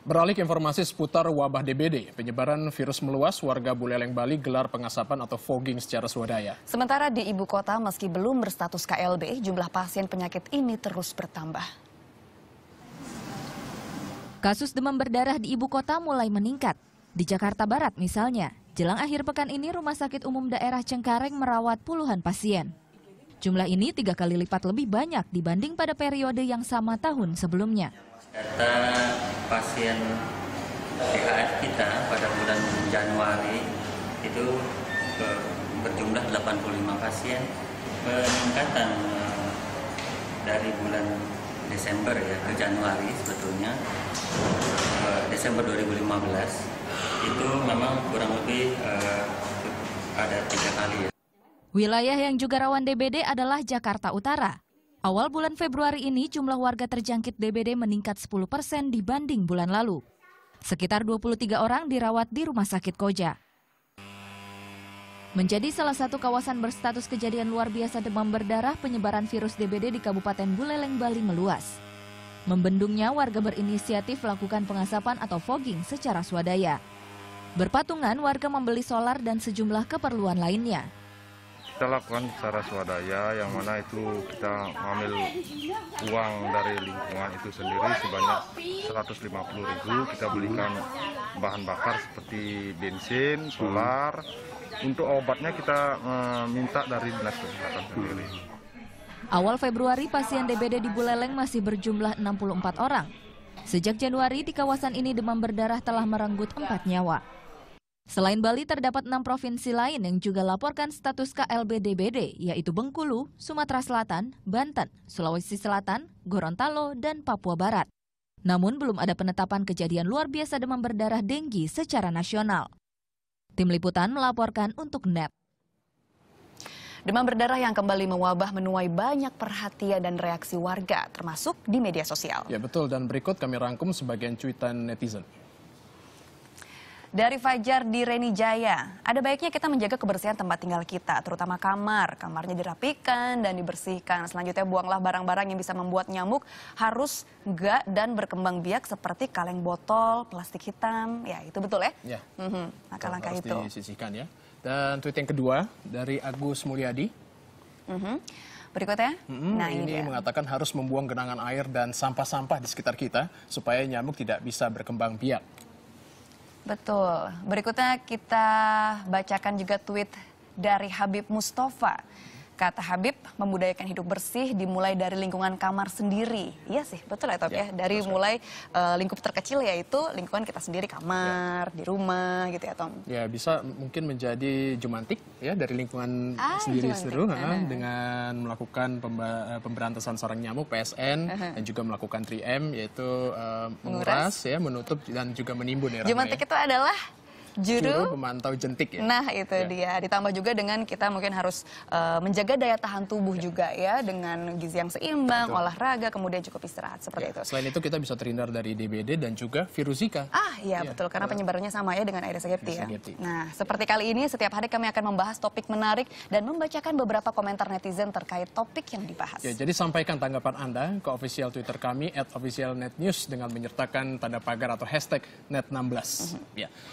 Beralih ke informasi seputar wabah DBD, penyebaran virus meluas, warga Buleleng Bali gelar pengasapan atau fogging secara swadaya. Sementara di ibu kota, meski belum berstatus KLB, jumlah pasien penyakit ini terus bertambah. Kasus demam berdarah di ibu kota mulai meningkat. Di Jakarta Barat misalnya, jelang akhir pekan ini Rumah Sakit Umum Daerah Cengkareng merawat puluhan pasien. Jumlah ini tiga kali lipat lebih banyak dibanding pada periode yang sama tahun sebelumnya pasien PHF kita pada bulan Januari itu berjumlah 85 pasien peningkatan eh, dari bulan Desember ya ke Januari sebetulnya eh, Desember 2015 itu memang kurang lebih eh, ada tiga kali ya. Wilayah yang juga rawan DBD adalah Jakarta Utara. Awal bulan Februari ini jumlah warga terjangkit DBD meningkat 10 persen dibanding bulan lalu. Sekitar 23 orang dirawat di rumah sakit Koja. Menjadi salah satu kawasan berstatus kejadian luar biasa demam berdarah, penyebaran virus DBD di Kabupaten Buleleng, Bali meluas. Membendungnya, warga berinisiatif melakukan pengasapan atau fogging secara swadaya. Berpatungan, warga membeli solar dan sejumlah keperluan lainnya kita lakukan secara swadaya yang mana itu kita ambil uang dari lingkungan itu sendiri sebanyak 150.000 kita belikan bahan bakar seperti bensin, solar. Untuk obatnya kita eh, minta dari dinas kesehatan sendiri. Awal Februari pasien DBD di Buleleng masih berjumlah 64 orang. Sejak Januari di kawasan ini demam berdarah telah merenggut empat nyawa. Selain Bali, terdapat enam provinsi lain yang juga laporkan status KLB DBD, yaitu Bengkulu, Sumatera Selatan, Banten, Sulawesi Selatan, Gorontalo, dan Papua Barat. Namun belum ada penetapan kejadian luar biasa demam berdarah denggi secara nasional. Tim Liputan melaporkan untuk NET. Demam berdarah yang kembali mewabah menuai banyak perhatian dan reaksi warga, termasuk di media sosial. Ya betul, dan berikut kami rangkum sebagian cuitan netizen. Dari Fajar di Reni Jaya, ada baiknya kita menjaga kebersihan tempat tinggal kita, terutama kamar. Kamarnya dirapikan dan dibersihkan. Selanjutnya buanglah barang-barang yang bisa membuat nyamuk harus enggak dan berkembang biak seperti kaleng botol, plastik hitam. Ya itu betul ya? Ya. Mm -hmm. Langkah-langkah itu. disisihkan ya. Dan tweet yang kedua dari Agus Mulyadi. Mm -hmm. Berikutnya, mm -hmm, nah ini, ini mengatakan harus membuang genangan air dan sampah-sampah di sekitar kita supaya nyamuk tidak bisa berkembang biak. Betul. Berikutnya kita bacakan juga tweet dari Habib Mustafa. Kata Habib, membudayakan hidup bersih dimulai dari lingkungan kamar sendiri. Iya sih, betul ya Top ya. ya? Dari betul. mulai uh, lingkup terkecil yaitu lingkungan kita sendiri, kamar, ya. di rumah gitu ya Tom. Ya bisa mungkin menjadi jumantik ya dari lingkungan ah, sendiri seru nah. dengan melakukan eh, pemberantasan sarang nyamuk PSN uh -huh. dan juga melakukan 3M yaitu uh, menguras, menguras ya, menutup dan juga menimbun ya. Jumantik ya. itu adalah juru, juru pemantau jentik ya. Nah itu ya. dia. Ditambah juga dengan kita mungkin harus uh, menjaga daya tahan tubuh ya. juga ya dengan gizi yang seimbang, Betul. olahraga, kemudian cukup istirahat seperti ya. itu. Selain itu kita bisa terhindar dari DBD dan juga virus Zika. Ah iya ya. betul karena penyebarannya sama ya dengan Aedes aegypti ya. Nah seperti kali ini setiap hari kami akan membahas topik menarik dan membacakan beberapa komentar netizen terkait topik yang dibahas. Ya jadi sampaikan tanggapan anda ke official Twitter kami @officialnetnews dengan menyertakan tanda pagar atau hashtag net16. Mm -hmm. Ya.